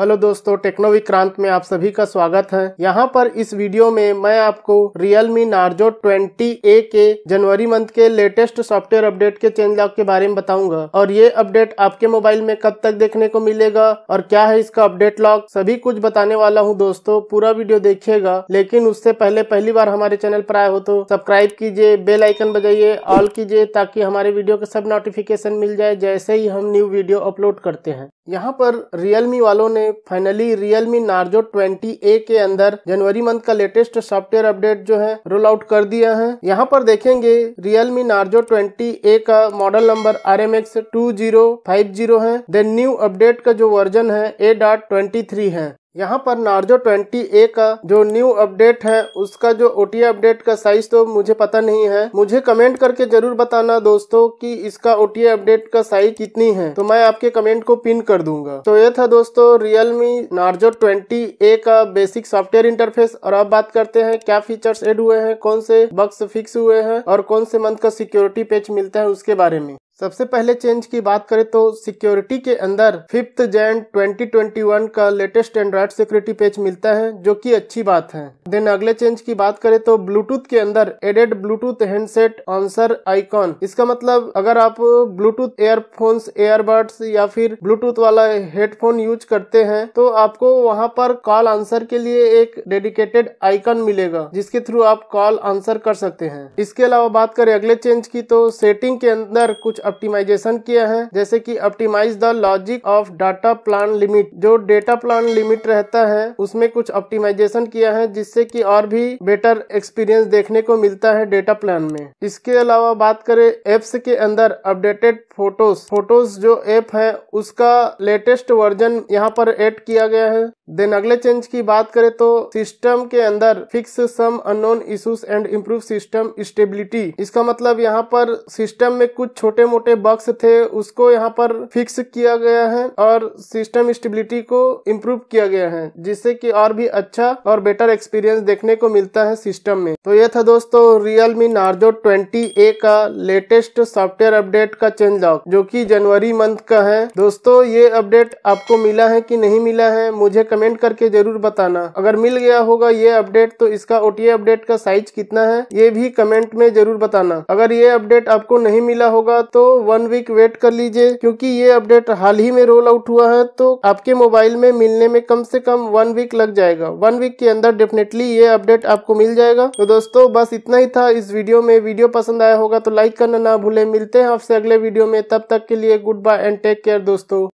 hello दोस्तों techno Vikrant में आप सभी का स्वागत है यहाँ पर इस वीडियो में मैं आपको रियलमी नार्जो 20A के जनवरी मंथ के लेटेस्ट सॉफ्टवेयर अपडेट के चेंज लॉक के बारे में बताऊंगा और ये अपडेट आपके मोबाइल में कब तक देखने को मिलेगा और क्या है इसका अपडेट लॉक सभी कुछ बताने वाला हूँ दोस्तों पूरा वीडियो देखिएगा लेकिन उससे पहले पहली बार हमारे चैनल पर आए हो तो सब्सक्राइब कीजिए बेल आइकन बजाइए ऑल कीजिए ताकि हमारे वीडियो के सब नोटिफिकेशन मिल जाए जैसे ही हम न्यू वीडियो अपलोड करते हैं यहाँ पर रियलमी वालों ने फाइनली रियलमी नार्जो 20A के अंदर जनवरी मंथ का लेटेस्ट सॉफ्टवेयर अपडेट जो है रोल आउट कर दिया है यहाँ पर देखेंगे रियलमी नार्जो 20A का model number R M X two zero five zero है देन न्यू अपडेट का जो वर्जन है ए डॉट ट्वेंटी थ्री है यहाँ पर नार्जो ट्वेंटी ए का जो न्यू अपडेट है उसका जो ओ अपडेट का साइज तो मुझे पता नहीं है मुझे कमेंट करके जरूर बताना दोस्तों कि इसका ओ अपडेट का साइज कितनी है तो मैं आपके कमेंट को पिन कर दूंगा तो ये था दोस्तों Realme नार्जो ट्वेंटी ए का बेसिक सॉफ्टवेयर इंटरफेस और अब बात करते हैं क्या फीचर्स एड हुए हैं कौन से बक्स फिक्स हुए हैं और कौन से मंथ का सिक्योरिटी पेज मिलता है उसके बारे में सबसे पहले चेंज की बात करें तो सिक्योरिटी के अंदर फिफ्थ जैन 2021 का लेटेस्ट एंड्रॉयड सिक्योरिटी पेज मिलता है जो कि अच्छी बात है देन अगले चेंज की बात करें तो ब्लूटूथ के अंदर added Bluetooth handset answer icon इसका मतलब अगर आप ब्लूटूथ एयरफोन्स एयरबड्स या फिर ब्लूटूथ वाला हेडफोन यूज करते हैं तो आपको वहां पर कॉल आंसर के लिए एक डेडिकेटेड आइकन मिलेगा जिसके थ्रू आप कॉल आंसर कर सकते हैं इसके अलावा बात करें अगले चेंज की तो सेटिंग के अंदर कुछ ऑप्टिमाइजेशन किया है जैसे कि optimise the logic of data plan limit जो डेटा प्लान लिमिट रहता है उसमें कुछ ऑप्टिमाइजेशन किया है जिससे कि और भी बेटर एक्सपीरियंस देखने को मिलता है डेटा प्लान में इसके अलावा बात करें एप्स के अंदर अपडेटेड फोटोज फोटोज जो एप है उसका लेटेस्ट वर्जन यहाँ पर एड किया गया है देन अगले चेंज की बात करें तो सिस्टम के अंदर fix some unknown issues and improve system stability इसका मतलब यहाँ पर सिस्टम में कुछ छोटे मोटे मोटे बक्स थे उसको यहाँ पर फिक्स किया गया है और सिस्टम स्टेबिलिटी को इम्प्रूव किया गया है जिससे कि और भी अच्छा और बेटर एक्सपीरियंस देखने को मिलता है सिस्टम में तो यह था दोस्तों Realme Narzo twenty A का लेटेस्ट सॉफ्टवेयर अपडेट का चेंज लॉक जो की जनवरी मंथ का है दोस्तों ये अपडेट आपको मिला है की नहीं मिला है मुझे कमेंट करके जरूर बताना अगर मिल गया होगा ये अपडेट तो इसका ओटीए अपडेट का साइज कितना है ये भी कमेंट में जरूर बताना अगर ये अपडेट आपको नहीं मिला होगा तो तो वन वीक वेट कर लीजिए क्योंकि ये अपडेट हाल ही में रोल आउट हुआ है तो आपके मोबाइल में मिलने में कम से कम वन वीक लग जाएगा वन वीक के अंदर डेफिनेटली ये अपडेट आपको मिल जाएगा तो दोस्तों बस इतना ही था इस वीडियो में वीडियो पसंद आया होगा तो लाइक करना ना भूले मिलते हैं आपसे अगले वीडियो में तब तक के लिए goodbye and take care दोस्तों